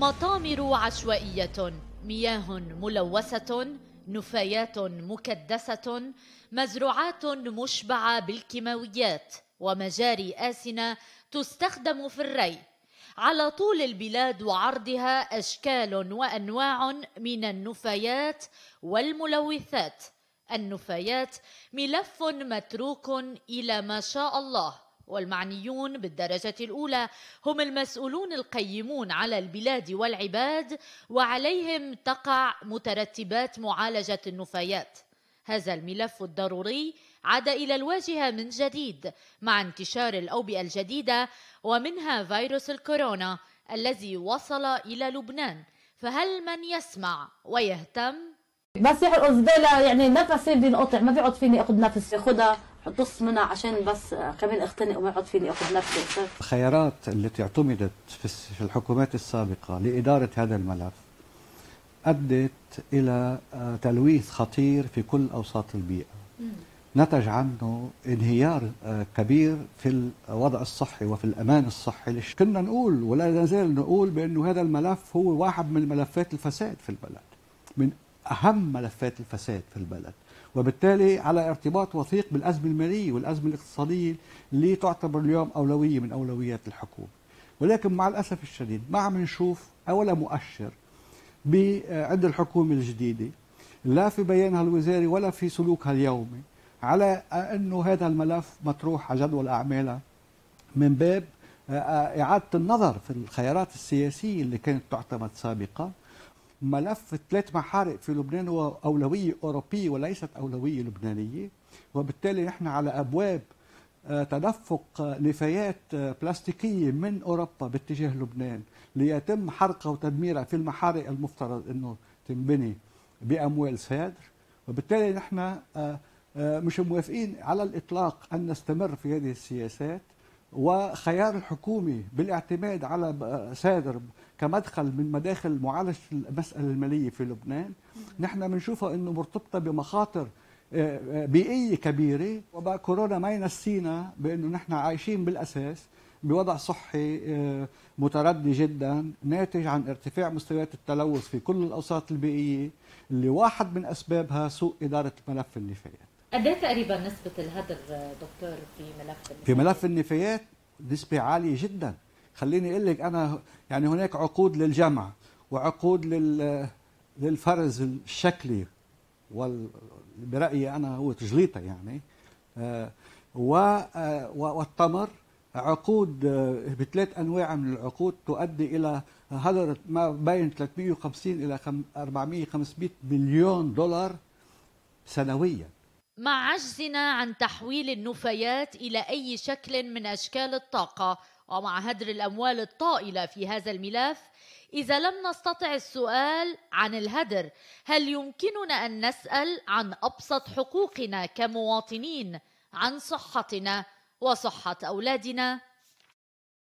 مطامر عشوائية مياه ملوثة نفايات مكدسة مزروعات مشبعة بالكيماويات ومجاري آسنة تستخدم في الري على طول البلاد وعرضها أشكال وأنواع من النفايات والملوثات النفايات ملف متروك إلى ما شاء الله والمعنيون بالدرجة الأولى هم المسؤولون القيمون على البلاد والعباد وعليهم تقع مترتبات معالجة النفايات هذا الملف الضروري عاد إلى الواجهة من جديد مع انتشار الأوبئة الجديدة ومنها فيروس الكورونا الذي وصل إلى لبنان فهل من يسمع ويهتم؟ بس يعني نفسي بينقطع ما بيعود فيني أخذ نفسي ياخذها حطص منها عشان بس كمان اختنق وما يقعد فيني اخذ نفسي الخيارات التي اعتمدت في الحكومات السابقه لاداره هذا الملف ادت الى آه، تلويث خطير في كل اوساط البيئه نتج عنه انهيار آه، كبير في الوضع الصحي وفي الامان الصحي كنا نقول ولا نزال نقول بانه هذا الملف هو واحد من ملفات الفساد في البلد من اهم ملفات الفساد في البلد وبالتالي على ارتباط وثيق بالأزمة المالية والأزمة الاقتصادية اللي تعتبر اليوم أولوية من أولويات الحكومة ولكن مع الأسف الشديد ما عم نشوف ولا مؤشر عند الحكومة الجديدة لا في بيانها الوزاري ولا في سلوكها اليومي على أنه هذا الملف مطروح على جدول أعمالها من باب آه، إعادة النظر في الخيارات السياسية اللي كانت تعتمد سابقا ملف ثلاث محارق في لبنان هو أولوية أوروبية وليست أولوية لبنانية وبالتالي نحن على أبواب آه، تدفق نفايات آه، آه، بلاستيكية من أوروبا باتجاه لبنان ليتم حرقها وتدميرها في المحارق المفترض أنه تنبني بأموال سادر وبالتالي نحن مش موافقين على الإطلاق أن نستمر في هذه السياسات وخيار الحكومي بالاعتماد على سادر كمدخل من مداخل معالجه المساله الماليه في لبنان نحن بنشوفها انه مرتبطه بمخاطر آه، آه، بيئيه كبيره وبقى كورونا ما ينسينا بانه نحن عايشين بالاساس بوضع صحي آه، متردي جدا ناتج عن ارتفاع مستويات التلوث في كل الاوساط البيئيه اللي واحد من اسبابها سوء اداره الملف النفايات قد إيه تقريبا نسبه الهدر آه، دكتور في ملف النفايات؟ في ملف النفايات نسبه عاليه جدا خليني اقول لك انا يعني هناك عقود للجمع وعقود لل للفرز الشكلي وال برايي انا هو تجليطه يعني آه، و... آه، و والتمر عقود بثلاث انواع من العقود تؤدي الى هدر ما بين 350 الى 400 500 مليون دولار سنويا مع عجزنا عن تحويل النفايات الى اي شكل من اشكال الطاقه ومع هدر الاموال الطائله في هذا الملف اذا لم نستطع السؤال عن الهدر هل يمكننا ان نسال عن ابسط حقوقنا كمواطنين عن صحتنا وصحه اولادنا